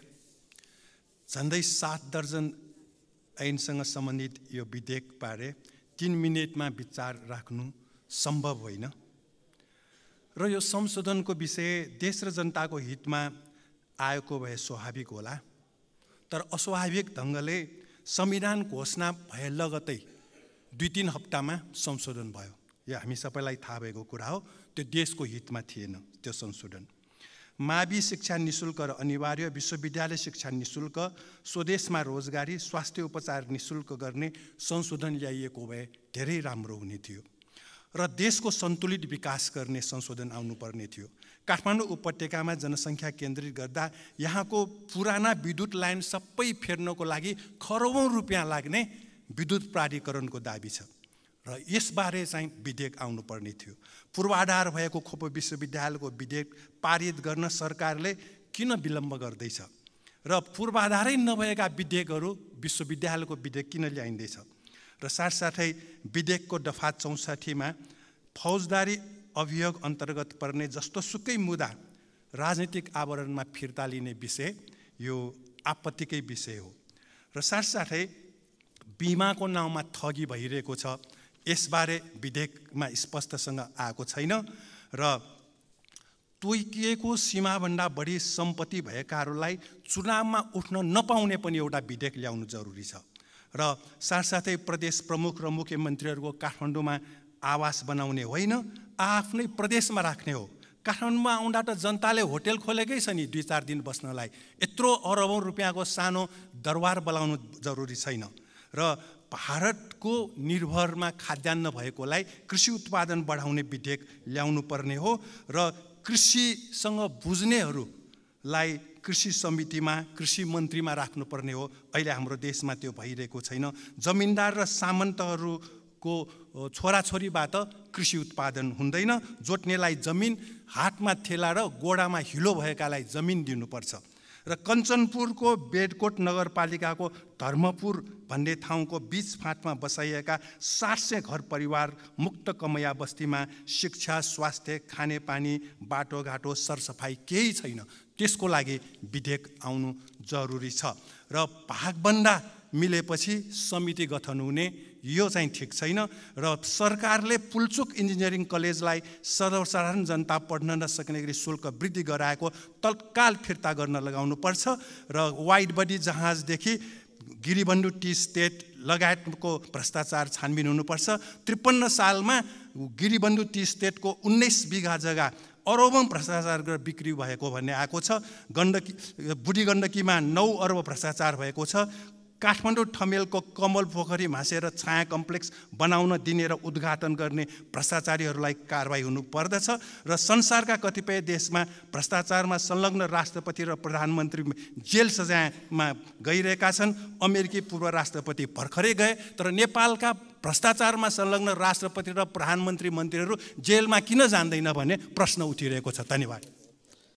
झन्डै सात दर्जन ऐनसँग सम्बन्धित यो विधेयक बारे तिन मिनटमा विचार राख्नु सम्भव होइन र यो संशोधनको विषय देश र जनताको हितमा आएको भए स्वाभाविक होला तर अस्वाभाविक ढङ्गले संविधान घोषणा भए लगतै दुई तिन हप्तामा संशोधन भयो यो हामी सबैलाई थाहा भएको कुरा हो त्यो देशको हितमा थिएन त्यो संशोधन मावि शिक्षा निशुल्क र अनिवार्य विश्वविद्यालय शिक्षा निशुल्क स्वदेशमा रोजगारी स्वास्थ्य उपचार निशुल्क गर्ने संशोधन ल्याइएको भए धेरै राम्रो हुने थियो र देशको सन्तुलित विकास गर्ने संशोधन आउनुपर्ने थियो काठमाडौँ उपत्यकामा जनसङ्ख्या केन्द्रित गर्दा यहाँको पुराना विद्युत लाइन सबै फेर्नको लागि खरौँ रुपियाँ लाग्ने विद्युत प्राधिकरणको दाबी छ र यसबारे चाहिँ विधेयक आउनुपर्ने थियो पूर्वाधार भएको खोप विश्वविद्यालयको विधेयक पारित गर्न सरकारले किन विलम्ब गर्दैछ र पूर्वाधारै नभएका विधेयकहरू विश्वविद्यालयको विधेयक किन ल्याइँदैछ र साथसाथै विधेयकको दफा चौसठीमा फौजदारी अभियोग अन्तर्गत पर्ने जस्तो सुकै मुद्दा राजनीतिक आवरणमा फिर्ता लिने विषय यो आपत्तिकै विषय हो र साथसाथै बिमाको नाउँमा ठगी भइरहेको छ यसबारे विधेयकमा स्पष्टसँग आएको छैन र तोकिएको सीमाभन्दा बढी सम्पत्ति भएकाहरूलाई चुनावमा उठ्न नपाउने पनि एउटा विधेयक ल्याउनु जरुरी छ र साथसाथै प्रदेश प्रमुख र मुख्यमन्त्रीहरूको काठमाडौँमा आवास बनाउने होइन आफ्नै प्रदेशमा राख्ने हो काठमाडौँमा आउँदा त जनताले होटेल खोलेकै छ नि दुई चार दिन बस्नलाई यत्रो अरबौँ रुपियाँको सानो दरबार बोलाउनु जरुरी छैन र भारतको निर्भरमा खाद्यान्न भएकोलाई कृषि उत्पादन बढाउने विधेयक ल्याउनु पर्ने हो र कृषिसँग बुझ्नेहरूलाई कृषि समितिमा कृषि मन्त्रीमा राख्नुपर्ने हो अहिले हाम्रो देशमा त्यो भइरहेको छैन जमिनदार र सामन्तहरूको छोराछोरीबाट कृषि उत्पादन हुँदैन जोत्नेलाई जमिन हातमा थेला र गोडामा हिलो भएकालाई जमिन दिनुपर्छ र कञ्चनपुरको बेडकोट नगरपालिकाको धर्मपुर भन्ने ठाउँको बिच फाँटमा बसाइएका सात सय घर परिवार मुक्त कमया बस्तीमा शिक्षा स्वास्थ्य खानेपानी बाटोघाटो सरसफाइ केही छैन त्यसको लागि विधेयक आउनु जरुरी छ र भागभन्दा मिलेपछि समिति गठन हुने यो चाहिँ ठिक छैन र सरकारले पुलचुक इन्जिनियरिङ कलेजलाई सर्वसाधारण जनता पढ्न नसक्ने गरी शुल्क वृद्धि गराएको तत्काल फिर्ता गर्न लगाउनुपर्छ र वाइड बडी जहाजदेखि गिरिबन्धु टी स्टेट लगायतको भ्रष्टाचार छानबिन हुनुपर्छ त्रिपन्न सालमा गिरिबन्धु टी स्टेटको उन्नाइस बिघा जग्गा अरबौँ भ्रष्टाचार गरेर बिक्री भएको भन्ने आएको छ गण्डकी बुढी गण्डकीमा नौ अरब भ्रष्टाचार भएको छ काठमाडौँ ठमेलको कमल पोखरी भाँसेर छाया कम्प्लेक्स बनाउन दिने र उद्घाटन गर्ने भ्रष्टाचारीहरूलाई कारवाही हुनुपर्दछ र संसारका कतिपय देशमा भ्रष्टाचारमा संलग्न राष्ट्रपति र प्रधानमन्त्री जेल सजायमा गइरहेका छन् अमेरिकी पूर्व राष्ट्रपति भर्खरै गए तर नेपालका भ्रष्टाचारमा संलग्न राष्ट्रपति र प्रधानमन्त्री मन्त्रीहरू जेलमा किन जान्दैन भन्ने प्रश्न उठिरहेको छ धन्यवाद